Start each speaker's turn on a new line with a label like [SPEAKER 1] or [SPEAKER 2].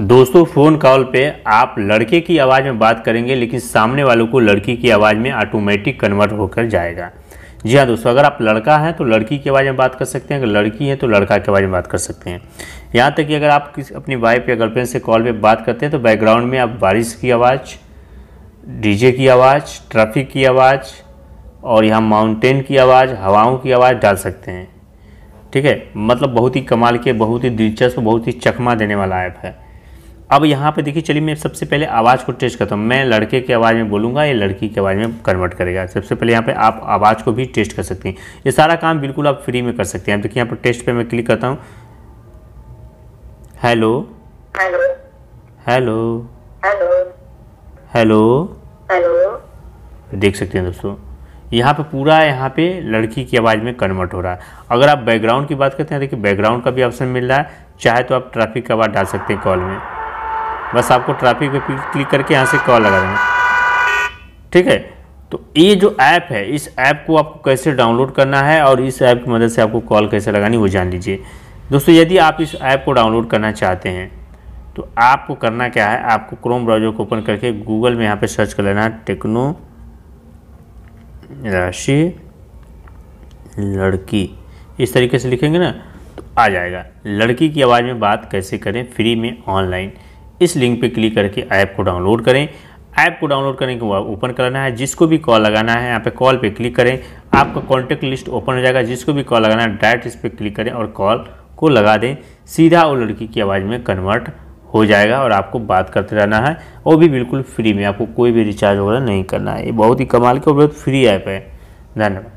[SPEAKER 1] दोस्तों phone call पे आप लड़के की आवाज़ में बात करेंगे लेकिन सामने वालों को लड़की की आवाज़ में ऑटोमेटिक कन्वर्ट होकर जाएगा जी हाँ दोस्तों अगर आप लड़का हैं तो लड़की की आवाज़ में बात कर सकते हैं अगर लड़की है तो लड़का की आवाज़ में बात कर सकते हैं यहाँ तक कि अगर आप किसी अपनी वाइफ या गर्लफ्रेंड से कॉल पर बात करते हैं तो बैकग्राउंड में आप बारिश की आवाज़ डीजे की आवाज़ ट्रैफिक की आवाज़ और यहाँ माउंटेन की आवाज़ हवाओं की आवाज़ डाल सकते हैं ठीक है मतलब बहुत ही कमाल के बहुत ही दिलचस्प बहुत ही चकमा देने वाला ऐप है अब यहाँ पे देखिए चलिए मैं सबसे पहले आवाज़ को टेस्ट करता हूँ मैं लड़के की आवाज़ में बोलूँगा ये लड़की की आवाज़ में कन्वर्ट करेगा सबसे पहले यहाँ पे आप आवाज़ को भी टेस्ट कर सकते हैं ये सारा काम बिल्कुल आप फ्री में कर सकते हैं देखिए यहाँ पर टेस्ट पे मैं क्लिक करता हूँ हेलो हेलो हेलो देख सकते हैं दोस्तों यहाँ पे पूरा यहाँ पे लड़की की आवाज़ में कन्वर्ट हो रहा है अगर आप बैकग्राउंड की बात करते हैं देखिए बैकग्राउंड का भी ऑप्शन मिल रहा है चाहे तो आप ट्रैफिक का आवाज़ डाल सकते हैं कॉल में बस आपको ट्रैफिक पे क्लिक करके यहाँ से कॉल लगा देना ठीक है तो ये जो ऐप है इस ऐप को आपको कैसे डाउनलोड करना है और इस ऐप की मदद से आपको कॉल कैसे लगानी वो जान लीजिए दोस्तों यदि आप इस ऐप को डाउनलोड करना चाहते हैं तो आपको करना क्या है आपको क्रोम ब्राउजर को ओपन करके गूगल में यहाँ पे सर्च कर लेना टेक्नो राशि लड़की इस तरीके से लिखेंगे ना तो आ जाएगा लड़की की आवाज़ में बात कैसे करें फ्री में ऑनलाइन इस लिंक पे क्लिक करके ऐप को डाउनलोड करें ऐप को डाउनलोड करने के बाद ओपन कराना है जिसको भी कॉल लगाना है यहाँ पे कॉल पे क्लिक करें आपका कॉन्टैक्ट लिस्ट ओपन हो जाएगा जिसको भी कॉल लगाना है डायरेक्ट इस पर क्लिक करें और कॉल को लगा दें सीधा वो लड़की की आवाज़ में कन्वर्ट हो जाएगा और आपको बात करते रहना है वो भी बिल्कुल फ्री में आपको कोई भी रिचार्ज वगैरह नहीं करना है ये बहुत ही कमाल के और बहुत फ्री ऐप है धन्यवाद